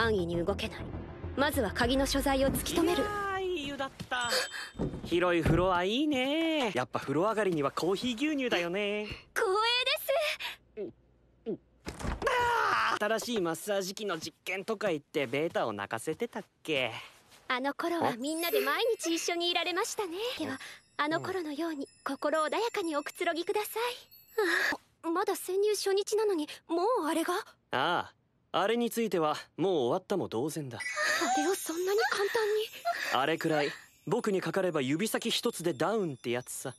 安易に動けないまずは鍵の所在を突き止めるいい湯だった広いフロアいいねやっぱ風呂上がりにはコーヒー牛乳だよね光栄です、うん、新しいマッサージ機の実験とか言ってベータを泣かせてたっけあの頃はみんなで毎日一緒にいられましたねではあの頃のように心穏やかにおくつろぎください、うん、まだ潜入初日なのにもうあれがあああれについてはもう終わったも同然だあれをそんなに簡単にあれくらい僕にかかれば指先一つでダウンってやつさ